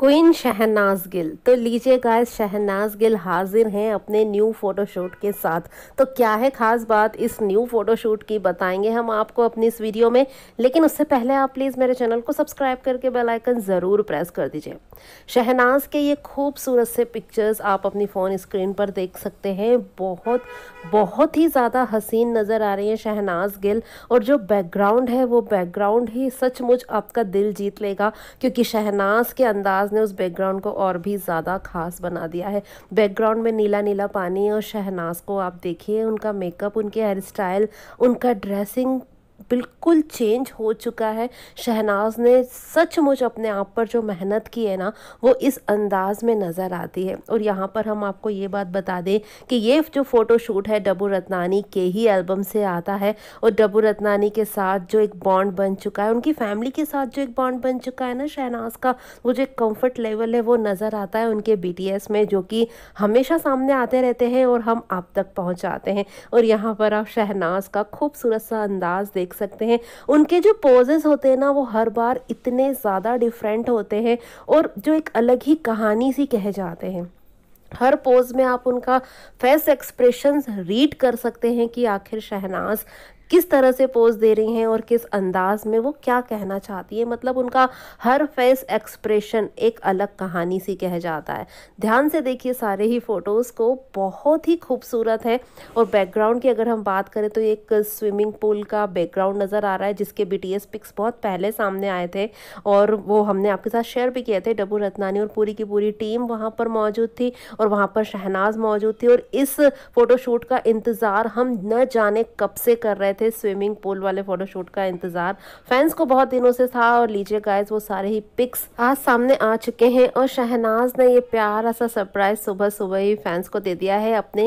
queen Shehnaaz Gill तो लीजिए guys Shehnaaz Gill हाजिर हैं अपने न्यू फोटोशूट के साथ तो क्या है खास बात इस न्यू फोटोशूट की बताएंगे हम आपको अपनी इस वीडियो में लेकिन उससे पहले आप प्लीज़ मेरे चैनल को सब्सक्राइब करके बेल आइकन ज़रूर प्रेस कर दीजिए शहनाज के ये खूबसूरत से पिक्चर्स आप अपनी फ़ोन स्क्रीन पर देख सकते हैं बहुत बहुत ही ज़्यादा हसीन नज़र आ रही है शहनाज गिल और जो बैकग्राउंड है वो बैकग्राउंड ही सचमुच आपका दिल जीत लेगा क्योंकि शहनाज के अंदाज अंदाज ने उस बैकग्राउंड को और भी ज़्यादा खास बना दिया है बैकग्राउंड में नीला नीला पानी और शहनाज को आप देखिए उनका मेकअप उनके हेयर स्टाइल उनका ड्रेसिंग बिल्कुल चेंज हो चुका है शहनाज ने सचमुच अपने आप पर जो मेहनत की है ना वो इस अंदाज में नज़र आती है और यहाँ पर हम आपको ये बात बता दें कि ये जो फ़ोटोशूट है डबू रत्नानी के ही एल्बम से आता है और डबू रत्नानी के साथ जो एक बॉन्ड बन चुका है उनकी फैमिली के साथ जो एक बॉन्ड बन चुका है ना शहनाज का वो जो एक कम्फर्ट लेवल है वो नज़र आता है उनके बी में जो कि हमेशा सामने आते रहते हैं और हम आप तक पहुँचाते हैं और यहाँ पर आप शहनाज का खूबसूरत सा अंदाज़ देख सकते हैं उनके जो पोजेस होते हैं ना वो हर बार इतने ज़्यादा डिफरेंट होते हैं और जो एक अलग ही कहानी सी कहे जाते हैं हर पोज में आप उनका फेस एक्सप्रेशंस रीड कर सकते हैं कि आखिर शहनाज किस तरह से पोज दे रही हैं और किस अंदाज में वो क्या कहना चाहती है मतलब उनका हर फेस एक्सप्रेशन एक अलग कहानी सी कह जाता है ध्यान से देखिए सारे ही फ़ोटोज़ को बहुत ही खूबसूरत है और बैकग्राउंड की अगर हम बात करें तो एक स्विमिंग पूल का बैकग्राउंड नज़र आ रहा है जिसके बी टी पिक्स बहुत पहले सामने आए थे और वो हमने आपके साथ शेयर भी किए थे डबू रत्नानी और पूरी की पूरी टीम वहाँ पर मौजूद थी और वहाँ पर शहनाज मौजूद थी और इस फ़ोटोशूट का इंतज़ार हम न जाने कब से कर रहे थे स्विमिंग पूल वाले फोटोशूट का इंतजार फैंस को बहुत दिनों से था और लीजिए गाइस वो सारे ही पिक्स आज सामने आ चुके हैं और शहनाज ने ये प्यार ऐसा सरप्राइज सुबह सुबह ही फैंस को दे दिया है अपने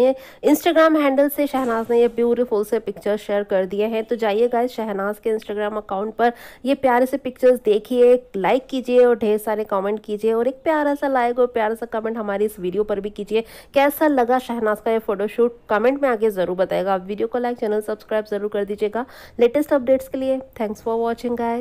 इंस्टाग्राम हैंडल से शहनाज ने ये ब्यूटीफुल से पिक्चर शेयर कर दिए हैं तो जाइए गाइज शहनाज के इंस्टाग्राम अकाउंट पर ये प्यारे से पिक्चर्स देखिए लाइक कीजिए और ढेर सारे कॉमेंट कीजिए और एक प्यारा सा लाइक और प्यारा सा कमेंट हमारी इस वीडियो पर भी कीजिए कैसा लगा शहनाज का ये फोटोशूट कमेंट में आगे ज़रूर बताएगा आप वीडियो को लाइक चैनल सब्सक्राइब जरूर कर कर दीजिएगा लेटेस्ट अपडेट्स के लिए थैंक्स फॉर वॉचिंग गाय